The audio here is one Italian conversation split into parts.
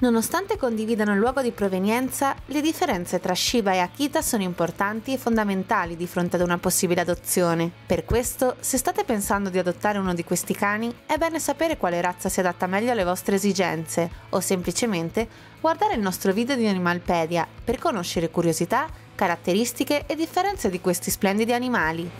Nonostante condividano il luogo di provenienza, le differenze tra Shiba e Akita sono importanti e fondamentali di fronte ad una possibile adozione. Per questo, se state pensando di adottare uno di questi cani, è bene sapere quale razza si adatta meglio alle vostre esigenze, o semplicemente guardare il nostro video di Animalpedia per conoscere curiosità, caratteristiche e differenze di questi splendidi animali.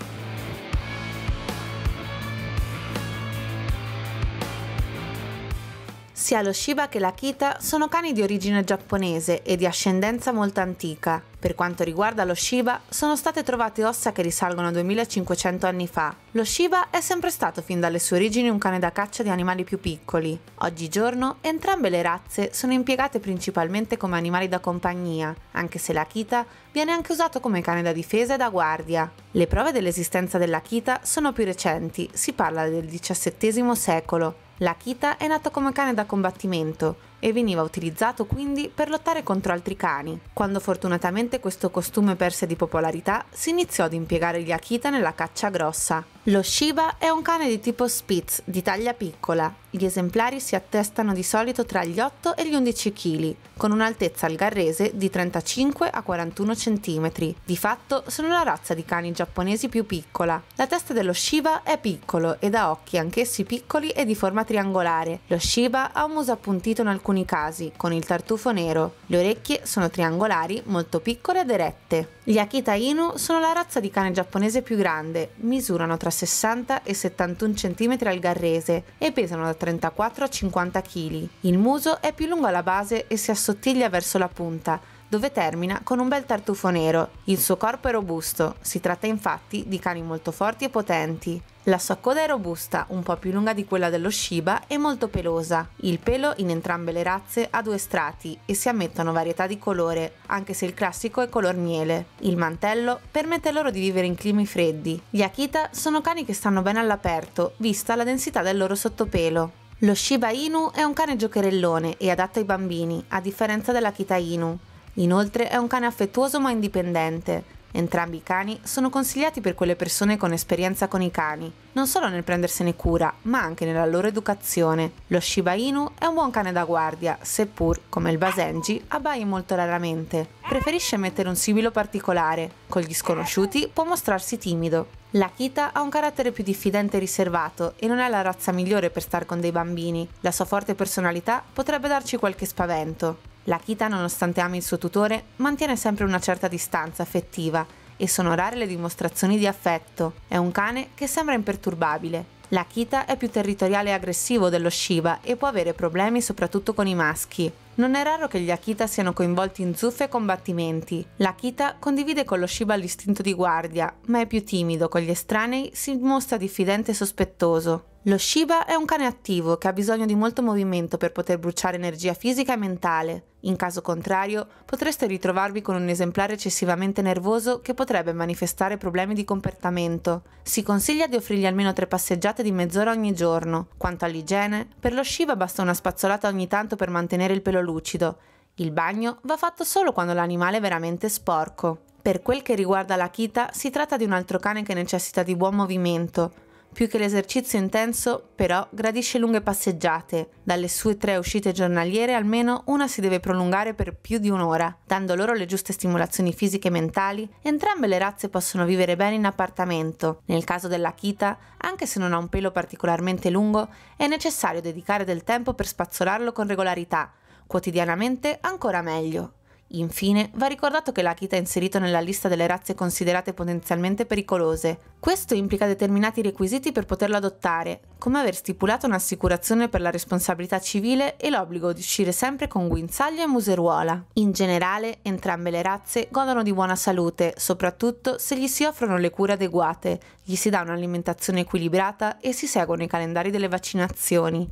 Sia lo Shiba che l'Akita sono cani di origine giapponese e di ascendenza molto antica. Per quanto riguarda lo Shiba, sono state trovate ossa che risalgono a 2500 anni fa. Lo Shiba è sempre stato fin dalle sue origini un cane da caccia di animali più piccoli. Oggigiorno entrambe le razze sono impiegate principalmente come animali da compagnia, anche se l'Akita viene anche usato come cane da difesa e da guardia. Le prove dell'esistenza dell'Akita sono più recenti, si parla del XVII secolo. L'Akita è nato come cane da combattimento, e veniva utilizzato quindi per lottare contro altri cani. Quando fortunatamente questo costume perse di popolarità, si iniziò ad impiegare gli Akita nella caccia grossa. Lo Shiba è un cane di tipo Spitz, di taglia piccola. Gli esemplari si attestano di solito tra gli 8 e gli 11 kg, con un'altezza algarrese di 35 a 41 cm. Di fatto sono la razza di cani giapponesi più piccola. La testa dello Shiba è piccolo ed ha occhi anch'essi piccoli e di forma triangolare. Lo Shiba ha un muso appuntito in alcuni alcuni casi, con il tartufo nero. Le orecchie sono triangolari, molto piccole ed erette. Gli Akita Inu sono la razza di cane giapponese più grande, misurano tra 60 e 71 cm al garrese e pesano da 34 a 50 kg. Il muso è più lungo alla base e si assottiglia verso la punta, dove termina con un bel tartufo nero. Il suo corpo è robusto, si tratta infatti di cani molto forti e potenti. La sua coda è robusta, un po' più lunga di quella dello Shiba e molto pelosa. Il pelo in entrambe le razze ha due strati e si ammettono varietà di colore, anche se il classico è color miele. Il mantello permette loro di vivere in climi freddi. Gli Akita sono cani che stanno bene all'aperto, vista la densità del loro sottopelo. Lo Shiba Inu è un cane giocherellone e adatto ai bambini, a differenza della Kita Inu. Inoltre è un cane affettuoso ma indipendente. Entrambi i cani sono consigliati per quelle persone con esperienza con i cani, non solo nel prendersene cura, ma anche nella loro educazione. Lo Shiba Inu è un buon cane da guardia, seppur, come il Basenji, abbaia molto raramente. Preferisce mettere un sibilo particolare, con gli sconosciuti può mostrarsi timido. L'Akita ha un carattere più diffidente e riservato e non è la razza migliore per star con dei bambini. La sua forte personalità potrebbe darci qualche spavento. L'Akita, nonostante ami il suo tutore, mantiene sempre una certa distanza affettiva e sono rare le dimostrazioni di affetto. È un cane che sembra imperturbabile. L'Akita è più territoriale e aggressivo dello Shiba e può avere problemi soprattutto con i maschi. Non è raro che gli Akita siano coinvolti in zuffe e combattimenti. L'Akita condivide con lo Shiba l'istinto di guardia, ma è più timido, con gli estranei si mostra diffidente e sospettoso. Lo Shiba è un cane attivo che ha bisogno di molto movimento per poter bruciare energia fisica e mentale. In caso contrario, potreste ritrovarvi con un esemplare eccessivamente nervoso che potrebbe manifestare problemi di comportamento. Si consiglia di offrirgli almeno tre passeggiate di mezz'ora ogni giorno. Quanto all'igiene, per lo Shiba basta una spazzolata ogni tanto per mantenere il pelo lucido. Il bagno va fatto solo quando l'animale è veramente sporco. Per quel che riguarda la Kita, si tratta di un altro cane che necessita di buon movimento. Più che l'esercizio intenso, però, gradisce lunghe passeggiate. Dalle sue tre uscite giornaliere almeno una si deve prolungare per più di un'ora, dando loro le giuste stimolazioni fisiche e mentali. Entrambe le razze possono vivere bene in appartamento. Nel caso della dell'Akita, anche se non ha un pelo particolarmente lungo, è necessario dedicare del tempo per spazzolarlo con regolarità, quotidianamente ancora meglio. Infine, va ricordato che l'Akita è inserito nella lista delle razze considerate potenzialmente pericolose. Questo implica determinati requisiti per poterlo adottare, come aver stipulato un'assicurazione per la responsabilità civile e l'obbligo di uscire sempre con guinzaglio e museruola. In generale, entrambe le razze godono di buona salute, soprattutto se gli si offrono le cure adeguate, gli si dà un'alimentazione equilibrata e si seguono i calendari delle vaccinazioni.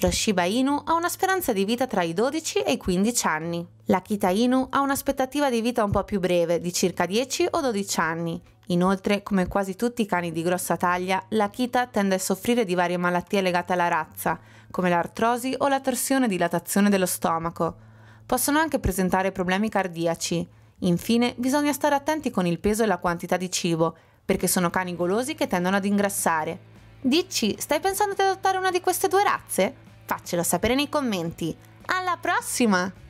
Lo Shiba Inu ha una speranza di vita tra i 12 e i 15 anni. La Kita Inu ha un'aspettativa di vita un po' più breve, di circa 10 o 12 anni. Inoltre, come quasi tutti i cani di grossa taglia, la Kita tende a soffrire di varie malattie legate alla razza, come l'artrosi o la torsione e dilatazione dello stomaco. Possono anche presentare problemi cardiaci. Infine, bisogna stare attenti con il peso e la quantità di cibo, perché sono cani golosi che tendono ad ingrassare. Dici, stai pensando di adottare una di queste due razze? Faccelo sapere nei commenti. Alla prossima!